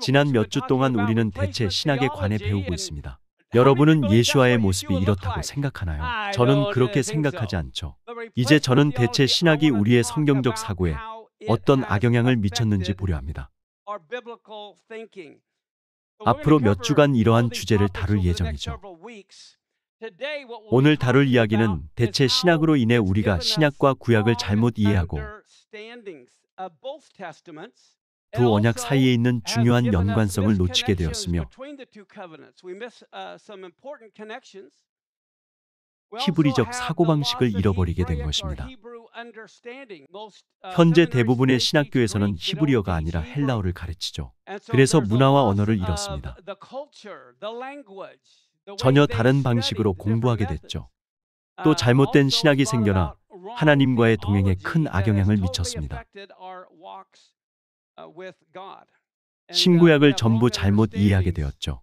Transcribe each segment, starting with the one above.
지난 몇 주 동안 우리는 대체 신학에 관해 배우고 있습니다. 여러분은 예수와의 모습이 이렇다고 생각하나요? 저는 그렇게 생각하지 않죠. 이제 저는 대체 신학이 우리의 성경적 사고에 어떤 악영향을 미쳤는지 보려 합니다. 앞으로 몇 주간 이러한 주제를 다룰 예정이죠. 오늘 다룰 이야기는 대체 신학으로 인해 우리가 신약과 구약을 잘못 이해하고 두 언약 사이에 있는 중요한 연관성을 놓치게 되었으며 uh, 히브리적 사고방식을 잃어버리게 된 것입니다. Uh, 현재 대부분의 신학교에서는 히브리어가 아니라 헬라어를 가르치죠. 그래서 문화와 언어를 잃었습니다. 전혀 다른 방식으로 공부하게 됐죠. 또 uh, 잘못된 신학이 생겨나 하나님과의 동행에 큰 악영향을 미쳤습니다. Uh, uh, 신구약을 전부 잘못 이해하게 되었죠.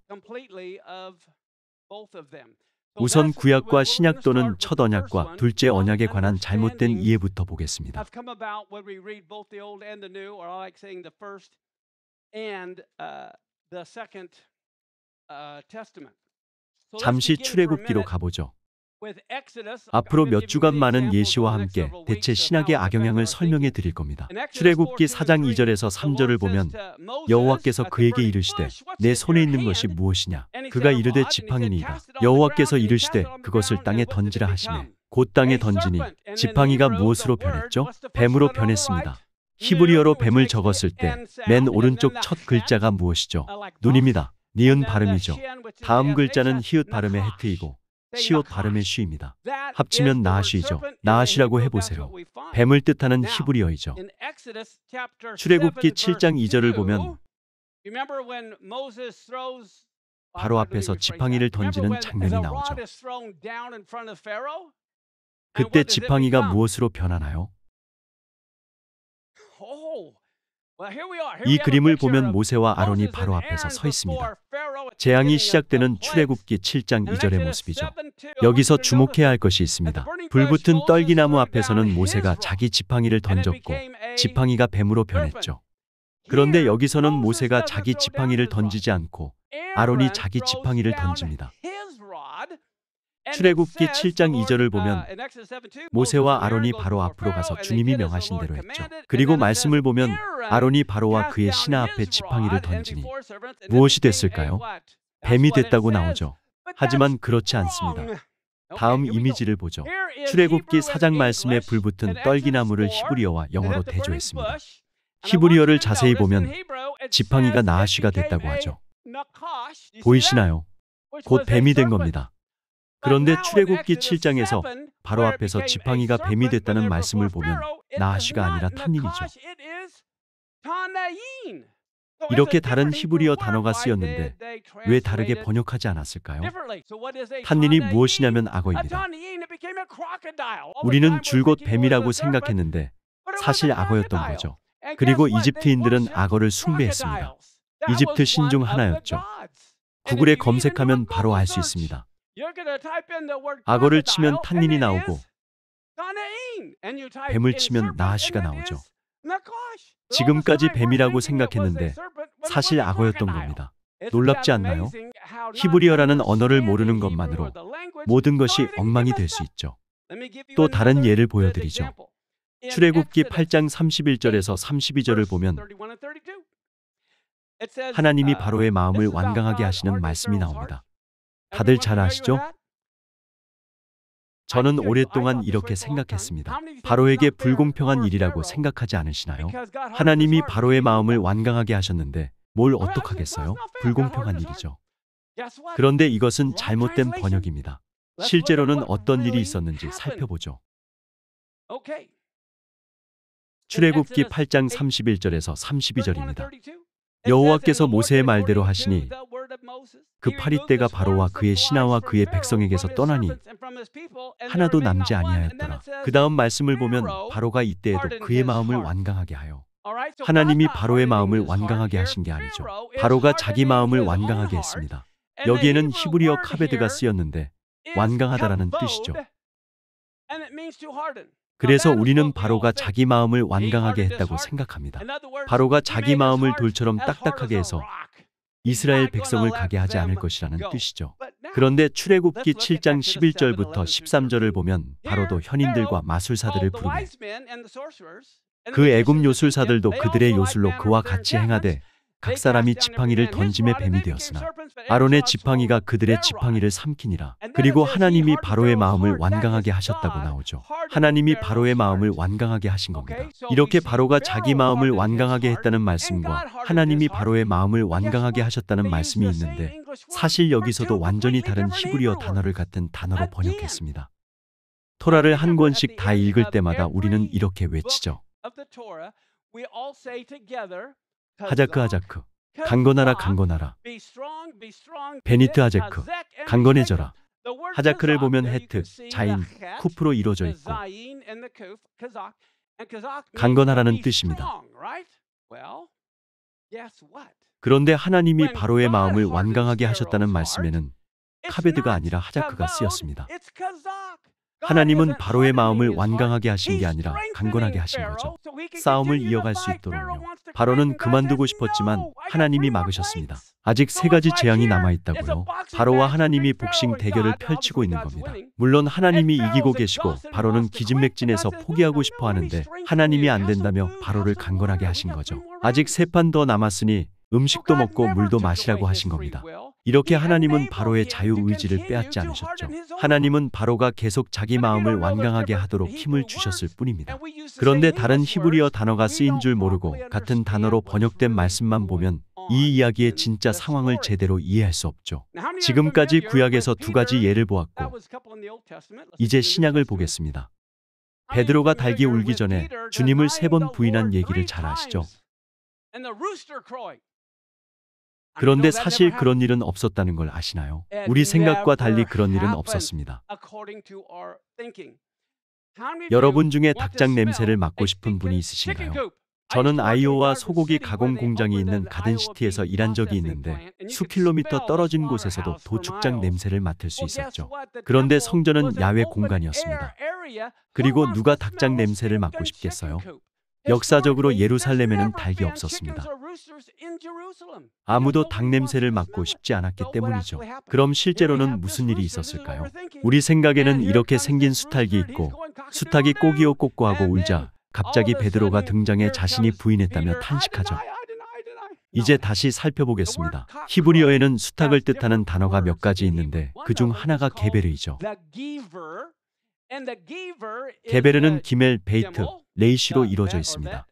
우선 구약과 신약 또는 첫 언약과 둘째 언약에 관한 잘못된 이해부터 보겠습니다. Uh, 잠시 출애굽기로 가보죠. 앞으로 몇 주간 많은 예시와 함께 대체 신학의 악영향을 설명해 드릴 겁니다. 출애굽기 4장 2절에서 3절을 보면 여호와께서 그에게 이르시되 내 손에 있는 것이 무엇이냐 그가 이르되 지팡이니이다. 여호와께서 이르시되 그것을 땅에 던지라 하시네. 곧 땅에 던지니 지팡이가 무엇으로 변했죠? 뱀으로 변했습니다. 히브리어로 뱀을 적었을 때 맨 오른쪽 첫 글자가 무엇이죠? 눈입니다. 니은 발음이죠. 다음 글자는 히읗 발음의 헤트이고 시옷 발음의 시입니다. 합치면 나시죠나시라고 해보세요. 뱀을 뜻하는 히브리어이죠. 출애굽기 7장 2절을 보면 uh, 바로 앞에서 지팡이를 던지는 장면이 나오죠. 그때 지팡이가 무엇으로 변하나요? Oh, 이 그림을 보면 모세와 아론이 바로 앞에서 서 있습니다. 재앙이 시작되는 출애굽기 7장 2절의 모습이죠. 여기서 주목해야 할 것이 있습니다. 불붙은 떨기나무 앞에서는 모세가 자기 지팡이를 던졌고 지팡이가 뱀으로 변했죠. 그런데 여기서는 모세가 자기 지팡이를 던지지 않고 아론이 자기 지팡이를 던집니다. 출애굽기 7장 2절을 보면 uh, 모세와 아론이 바로 앞으로 가서 주님이 명하신 대로 했죠. 그리고 말씀을 보면 아론이 바로와 그의 신하 앞에 지팡이를 던지니 무엇이 됐을까요? 뱀이 됐다고 나오죠. 하지만 그렇지 않습니다. 다음 이미지를 보죠. 출애굽기 4장 말씀에 불붙은 떨기나무를 히브리어와 영어로 대조했습니다. 히브리어를 자세히 보면 지팡이가 나하쉬가 됐다고 하죠. 보이시나요? 곧 뱀이 된 겁니다. 그런데 출애굽기 7장에서 바로 앞에서 지팡이가 뱀이 됐다는 말씀을 보면 나아시가 아니라 탄닌이죠 이렇게 다른 히브리어 단어가 쓰였는데 왜 다르게 번역하지 않았을까요? 탄닌이 무엇이냐면 악어입니다. 우리는 줄곧 뱀이라고 생각했는데 사실 악어였던 거죠. 그리고 이집트인들은 악어를 숭배했습니다. 이집트 신 중 하나였죠. 구글에 검색하면 바로 알 수 있습니다. 악어를 치면 탄닌이 나오고 뱀을 치면 나아시가 나오죠. 지금까지 뱀이라고 생각했는데 사실 악어였던 겁니다. 놀랍지 않나요? 히브리어라는 언어를 모르는 것만으로 모든 것이 엉망이 될 수 있죠. 또 다른 예를 보여드리죠. 출애굽기 8장 31절에서 32절을 보면 하나님이 바로의 마음을 완강하게 하시는 말씀이 나옵니다. 다들 잘 아시죠? 저는 오랫동안 이렇게 생각했습니다. 바로에게 불공평한 일이라고 생각하지 않으시나요? 하나님이 바로의 마음을 완강하게 하셨는데 뭘 어떡하겠어요? 불공평한 일이죠. 그런데 이것은 잘못된 번역입니다. 실제로는 어떤 일이 있었는지 살펴보죠. 출애굽기 8장 31절에서 32절입니다. 여호와께서 모세의 말대로 하시니 그 파리떼가 바로와 그의 신하와 그의 백성에게서 떠나니 하나도 남지 아니하였더라. 그 다음 말씀을 보면 바로가 이때에도 그의 마음을 완강하게 하여 하나님이 바로의 마음을 완강하게 하신 게 아니죠. 바로가 자기 마음을 완강하게 했습니다. 여기에는 히브리어 카베드가 쓰였는데 완강하다라는 뜻이죠. 그래서 우리는 바로가 자기 마음을 완강하게 했다고 생각합니다. 바로가 자기 마음을 돌처럼 딱딱하게 해서 이스라엘 백성을 가게 하지 않을 것이라는 뜻이죠. 그런데 출애굽기 7장 11절부터 13절을 보면 바로도 현인들과 마술사들을 부르며 그 애굽 요술사들도 그들의 요술로 그와 같이 행하되 각 사람이 지팡이를 던짐에 뱀이 되었으나 아론의 지팡이가 그들의 지팡이를 삼키니라. 그리고 하나님이 바로의 마음을 완강하게 하셨다고 나오죠. 하나님이 바로의 마음을 완강하게 하신 겁니다. 이렇게 바로가 자기 마음을 완강하게 했다는 말씀과 하나님이 바로의 마음을 완강하게 하셨다는 말씀이 있는데 사실 여기서도 완전히 다른 히브리어 단어를 같은 단어로 번역했습니다. 토라를 한 권씩 다 읽을 때마다 우리는 이렇게 외치죠. 하자크 하자크 강건하라 강건하라 아, 베니트 하제크 강건해져라 하자크를 보면 헤트, 자인, 쿠프로 이루어져 있고 강건하라는 뜻입니다. 그런데 하나님이 바로의 마음을 완강하게 하셨다는 말씀에는 카베드가 아니라 하자크가 쓰였습니다. 하나님은 바로의 마음을 완강하게 하신 게 아니라 강건하게 하신 거죠. 싸움을 이어갈 수 있도록요. 바로는 그만두고 싶었지만 하나님이 막으셨습니다. 아직 세 가지 재앙이 남아있다고요. 바로와 하나님이 복싱 대결을 펼치고 있는 겁니다. 물론 하나님이 이기고 계시고 바로는 기진맥진해서 포기하고 싶어 하는데 하나님이 안 된다며 바로를 강건하게 하신 거죠. 아직 세 판 더 남았으니 음식도 먹고 물도 마시라고 하신 겁니다. 이렇게 하나님은 바로의 자유의지를 빼앗지 않으셨죠. 하나님은 바로가 계속 자기 마음을 완강하게 하도록 힘을 주셨을 뿐입니다. 그런데 다른 히브리어 단어가 쓰인 줄 모르고 같은 단어로 번역된 말씀만 보면 이 이야기의 진짜 상황을 제대로 이해할 수 없죠. 지금까지 구약에서 두 가지 예를 보았고 이제 신약을 보겠습니다. 베드로가 달기 울기 전에 주님을 세 번 부인한 얘기를 잘 아시죠? 그런데 사실 그런 일은 없었다는 걸 아시나요? 우리 생각과 달리 그런 일은 없었습니다. 여러분 중에 닭장 냄새를 맡고 싶은 분이 있으신가요? 저는 아이오와 소고기 가공 공장이 있는 가든시티에서 일한 적이 있는데 수킬로미터 떨어진 곳에서도 도축장 냄새를 맡을 수 있었죠. 그런데 성전은 야외 공간이었습니다. 그리고 누가 닭장 냄새를 맡고 싶겠어요? 역사적으로 예루살렘에는 닭이 없었습니다. 아무도 닭 냄새를 맡고 싶지 않았기 때문이죠. 그럼 실제로는 무슨 일이 있었을까요? 우리 생각에는 이렇게 생긴 수탉이 있고 수탉이 꼬기요 꼬꼬하고 울자 갑자기 베드로가 등장해 자신이 부인했다며 탄식하죠. 이제 다시 살펴보겠습니다. 히브리어에는 수탉을 뜻하는 단어가 몇 가지 있는데 그 중 하나가 게베르이죠. 게베르는 기멜, 베이트, 레이시로 이루어져 있습니다.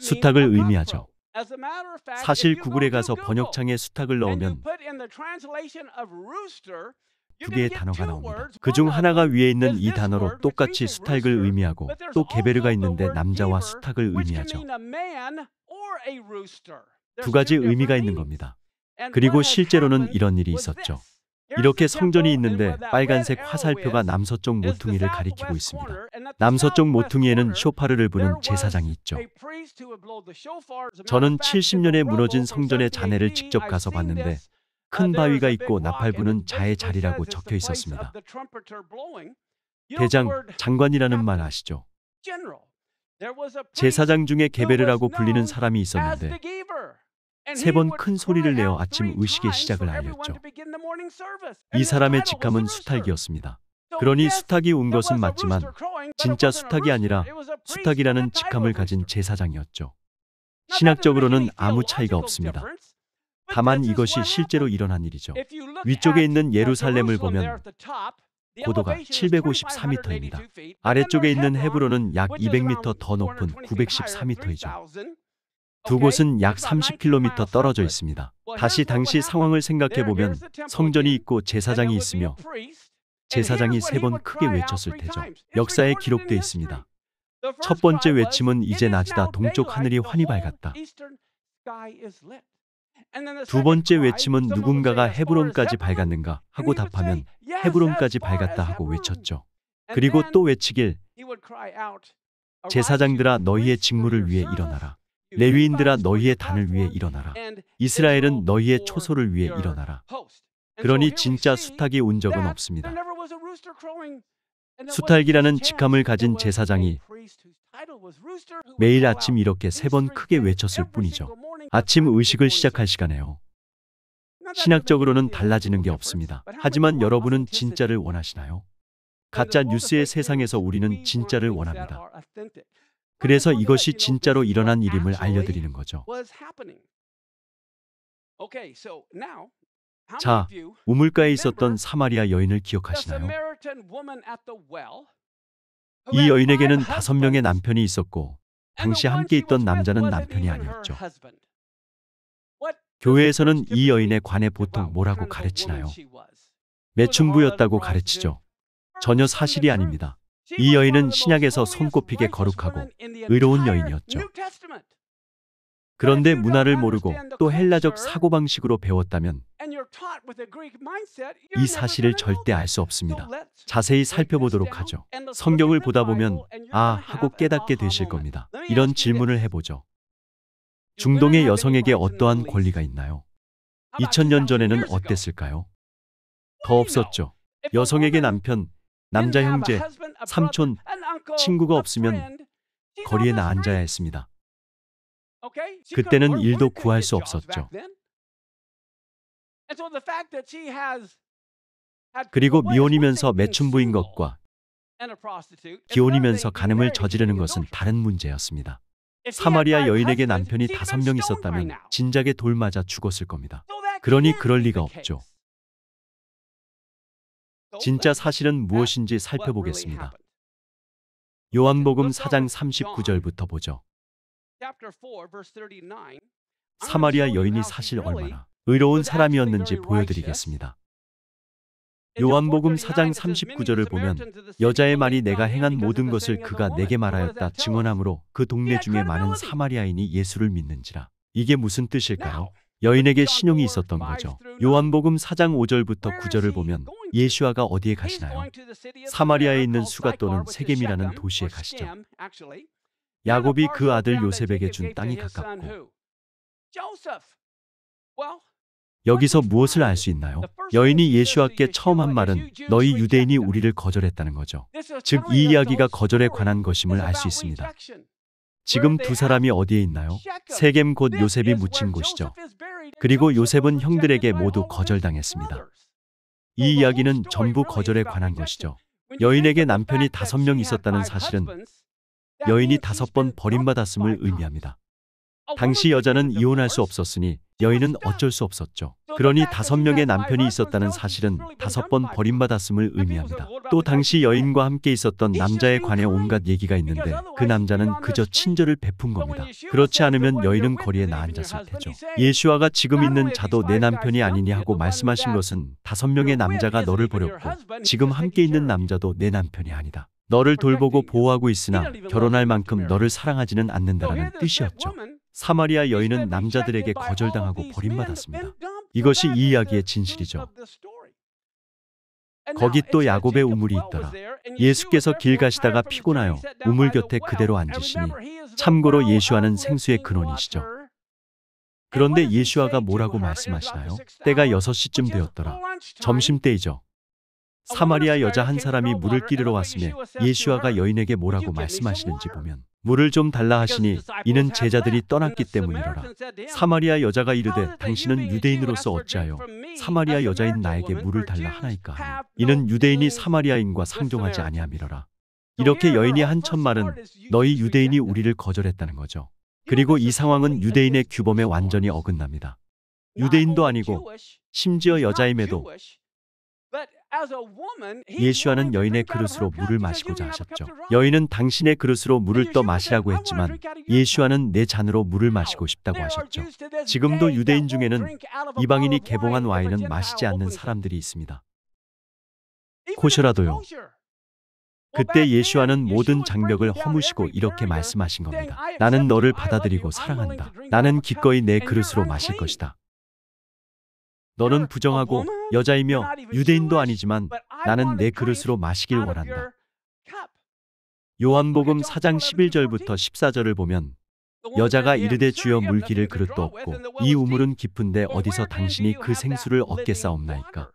수탉을 의미하죠. 사실 구글에 가서 번역창에 수탁을 넣으면 두 개의 단어가 나옵니다. 그중 하나가 위에 있는 이 단어로 똑같이 수탁을 의미하고 또개베르가 있는데 남자와 수탁을 의미하죠. 두 가지 의미가 있는 겁니다. 그리고 실제로는 이런 일이 있었죠. 이렇게 성전이 있는데 빨간색 화살표가 남서쪽 모퉁이를 가리키고 있습니다. 남서쪽 모퉁이에는 쇼파르를 부는 제사장이 있죠. 저는 70년에 무너진 성전의 잔해를 직접 가서 봤는데 큰 바위가 있고 나팔 부는 자의 자리라고 적혀 있었습니다. 대장, 장관이라는 말 아시죠? 제사장 중에 개베르라고 불리는 사람이 있었는데 세번큰 소리를 내어 아침 의식의 시작을 알렸죠. 이 사람의 직함은 수탉이었습니다. 그러니 수탉이 온 것은 맞지만 진짜 수탉이 아니라 수탉이라는 직함을 가진 제사장이었죠. 신학적으로는 아무 차이가 없습니다. 다만 이것이 실제로 일어난 일이죠. 위쪽에 있는 예루살렘을 보면 고도가 753m입니다. 아래쪽에 있는 헤브론은 약 200m 더 높은 914m이죠. 두 곳은 약 30km 떨어져 있습니다. 다시 당시 상황을 생각해보면 성전이 있고 제사장이 있으며 제사장이 세 번 크게 외쳤을 테죠. 역사에 기록되어 있습니다. 첫 번째 외침은 이제 낮이다 동쪽 하늘이 환히 밝았다. 두 번째 외침은 누군가가 헤브론까지 밝았는가 하고 답하면 헤브론까지 밝았다 하고 외쳤죠. 그리고 또 외치길 제사장들아 너희의 직무를 위해 일어나라. 레위인들아 너희의 단을 위해 일어나라. 이스라엘은 너희의 초소를 위해 일어나라. 그러니 진짜 수탉이 운 적은 없습니다. 수탉이라는 직함을 가진 제사장이 매일 아침 이렇게 세 번 크게 외쳤을 뿐이죠. 아침 의식을 시작할 시간에요. 신학적으로는 달라지는 게 없습니다. 하지만 여러분은 진짜를 원하시나요? 가짜 뉴스의 세상에서 우리는 진짜를 원합니다. 그래서 이것이 진짜로 일어난 일임을 알려드리는 거죠. 자, 우물가에 있었던 사마리아 여인을 기억하시나요? 이 여인에게는 다섯 명의 남편이 있었고, 당시 함께 있던 남자는 남편이 아니었죠. 교회에서는 이 여인에 관해 보통 뭐라고 가르치나요? 매춘부였다고 가르치죠. 전혀 사실이 아닙니다. 이 여인은 신약에서 손꼽히게 거룩하고 의로운 여인이었죠. 그런데 문화를 모르고 또 헬라적 사고방식으로 배웠다면 이 사실을 절대 알 수 없습니다. 자세히 살펴보도록 하죠. 성경을 보다 보면 아 하고 깨닫게 되실 겁니다. 이런 질문을 해보죠. 중동의 여성에게 어떠한 권리가 있나요? 2000년 전에는 어땠을까요? 더 없었죠. 여성에게 남편, 남자 형제, 삼촌, 친구가 없으면 거리에 나 앉아야 했습니다. 그때는 일도 구할 수 없었죠. 그리고 미혼이면서 매춘부인 것과 기혼이면서 간음을 저지르는 것은 다른 문제였습니다. 사마리아 여인에게 남편이 다섯 명 있었다면 진작에 돌 맞아 죽었을 겁니다. 그러니 그럴 리가 없죠. 진짜 사실은 무엇인지 살펴보겠습니다. 요한복음 4장 39절부터 보죠. 사마리아 여인이 사실 얼마나 의로운 사람이었는지 보여드리겠습니다. 요한복음 4장 39절을 보면 여자의 말이 내가 행한 모든 것을 그가 내게 말하였다 증언함으로 그 동네 중에 많은 사마리아인이 예수를 믿는지라. 이게 무슨 뜻일까요? 여인에게 신용이 있었던 거죠. 요한복음 4장 5절부터 9절을 보면 예수아가 어디에 가시나요? 사마리아에 있는 수가 또는 세겜이라는 도시에 가시죠. 야곱이 그 아들 요셉에게 준 땅이 가깝고 여기서 무엇을 알 수 있나요? 여인이 예수아께 처음 한 말은 너희 유대인이 우리를 거절했다는 거죠. 즉 이 이야기가 거절에 관한 것임을 알 수 있습니다. 지금 두 사람이 어디에 있나요? 세겜 곧 요셉이 묻힌 곳이죠. 그리고 요셉은 형들에게 모두 거절당했습니다. 이 이야기는 전부 거절에 관한 것이죠. 여인에게 남편이 다섯 명 있었다는 사실은 여인이 다섯 번 버림받았음을 의미합니다. 당시 여자는 이혼할 수 없었으니 여인은 어쩔 수 없었죠. 그러니 다섯 명의 남편이 있었다는 사실은 다섯 번 버림받았음을 의미합니다. 또 당시 여인과 함께 있었던 남자에 관해 온갖 얘기가 있는데 그 남자는 그저 친절을 베푼 겁니다. 그렇지 않으면 여인은 거리에 나앉았을 테죠. 예수아가 지금 있는 자도 내 남편이 아니니 하고 말씀하신 것은 다섯 명의 남자가 너를 버렸고 지금 함께 있는 남자도 내 남편이 아니다. 너를 돌보고 보호하고 있으나 결혼할 만큼 너를 사랑하지는 않는다라는 뜻이었죠. 사마리아 여인은 남자들에게 거절당하고 버림받았습니다. 이것이 이 이야기의 진실이죠. 거기 또 야곱의 우물이 있더라. 예수께서 길 가시다가 피곤하여 우물 곁에 그대로 앉으시니 참고로 예수와는 생수의 근원이시죠. 그런데 예수와가 뭐라고 말씀하시나요? 때가 6시쯤 되었더라. 점심때이죠. 사마리아 여자 한 사람이 물을 끼르러 왔으며 예수와가 여인에게 뭐라고 말씀하시는지 보면 물을 좀 달라 하시니 이는 제자들이 떠났기 때문이로라. 사마리아 여자가 이르되 당신은 유대인으로서 어찌하여 사마리아 여자인 나에게 물을 달라 하나이까 하니 이는 유대인이 사마리아인과 상종하지 아니함이로라. 이렇게 여인이 한 첫 말은 너희 유대인이 우리를 거절했다는 거죠. 그리고 이 상황은 유대인의 규범에 완전히 어긋납니다. 유대인도 아니고 심지어 여자임에도 예수와는 여인의 그릇으로 물을 마시고자 하셨죠. 여인은 당신의 그릇으로 물을 떠 마시라고 했지만 예수와는 내 잔으로 물을 마시고 싶다고 하셨죠. 지금도 유대인 중에는 이방인이 개봉한 와인은 마시지 않는 사람들이 있습니다. 코셔라도요. 그때 예수와는 모든 장벽을 허무시고 이렇게 말씀하신 겁니다. 나는 너를 받아들이고 사랑한다. 나는 기꺼이 내 그릇으로 마실 것이다. 너는 부정하고 여자이며 유대인도 아니지만 나는 내 그릇으로 마시길 원한다. 요한복음 4장 11절부터 14절을 보면 여자가 이르되 주여 물기를 그릇도 없고 이 우물은 깊은데 어디서 당신이 그 생수를 얻게 싸움나이까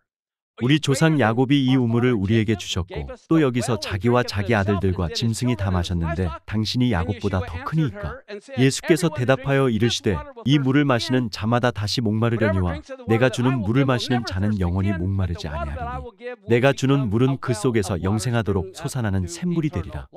우리 조상 야곱이 이 우물을 우리에게 주셨고 또 여기서 자기와 자기 아들들과 짐승이 다 마셨는데 당신이 야곱보다 더 크니까 예수께서 대답하여 이르시되 이 물을 마시는 자마다 다시 목마르려니와 내가 주는 물을 마시는 자는 영원히 목마르지 아니하리니 내가 주는 물은 그 속에서 영생하도록 솟아나는 샘물이 되리라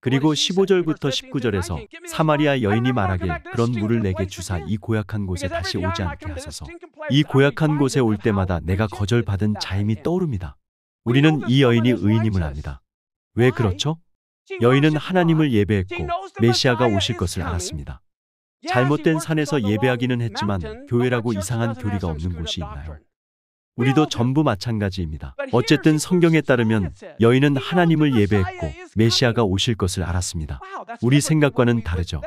그리고 15절부터 19절에서 사마리아 여인이 말하길 그런 물을 내게 주사 이 고약한 곳에 다시 오지 않게 하소서. 이 고약한 곳에 올 때마다 내가 거절받은 자임이 그러니까 떠오릅니다. 우리는 이 여인이 의인임을 압니다. 왜 그렇죠? 여인은 하나님을 예배했고 메시아가 오실 것을 알았습니다. 잘못된 산에서 예배하기는 했지만 교회라고 이상한 교리가 없는 곳이 있나요? 우리도 전부 마찬가지입니다. 어쨌든 성경에 따르면 여인은 하나님을 예배했고 메시아가 오실 것을 알았습니다. 우리 생각과는 다르죠.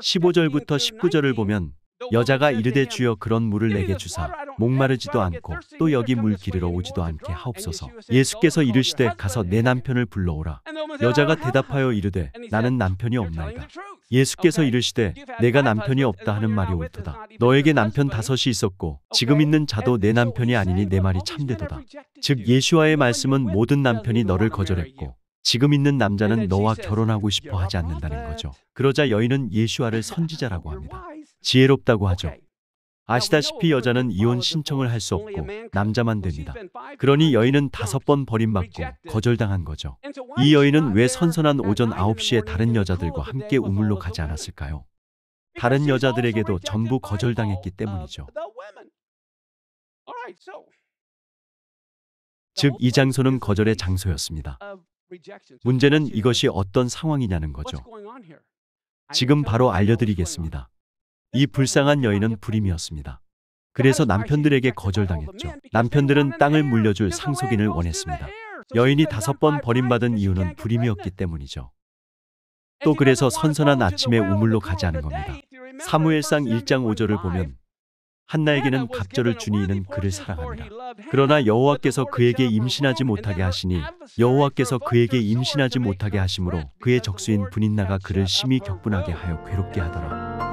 15절부터 19절을 보면 여자가 이르되 주여 그런 물을 내게 주사 목마르지도 않고 또 여기 물 길으러 오지도 않게 하옵소서 예수께서 이르시되 가서 내 남편을 불러오라 oh, 여자가 대답하여 이르되 나는 남편이 없나이다 예수께서 이르시되 내가 남편이 없다 하는 말이 옳도다. 너에게 남편 다섯이 있었고 지금 있는 자도 내 남편이 아니니 내 말이 참되도다. 즉 예수와의 말씀은 모든 남편이 너를 거절했고 지금 있는 남자는 너와 결혼하고 싶어 하지 않는다는 거죠. 그러자 여인은 예수와를 선지자라고 합니다. 지혜롭다고 하죠. 아시다시피 여자는 이혼 신청을 할 수 없고 남자만 됩니다. 그러니 여인은 다섯 번 버림받고 거절당한 거죠. 이 여인은 왜 선선한 오전 9시에 다른 여자들과 함께 우물로 가지 않았을까요? 다른 여자들에게도 전부 거절당했기 때문이죠. 즉, 이 장소는 거절의 장소였습니다. 문제는 이것이 어떤 상황이냐는 거죠. 지금 바로 알려드리겠습니다. 이 불쌍한 여인은 불임이었습니다. 그래서 남편들에게 거절당했죠. 남편들은 땅을 물려줄 상속인을 원했습니다. 여인이 다섯 번 버림받은 이유는 불임이었기 때문이죠. 또 그래서 선선한 아침에 우물로 가지 않은 겁니다. 사무엘상 1장 5절을 보면 한나에게는 갑절을 주니 이는 그를 사랑합니다. 그러나 여호와께서 그에게 임신하지 못하게 하시니 여호와께서 그에게 임신하지 못하게 하심으로 그의 적수인 분인나가 그를 심히 격분하게 하여 괴롭게 하더라.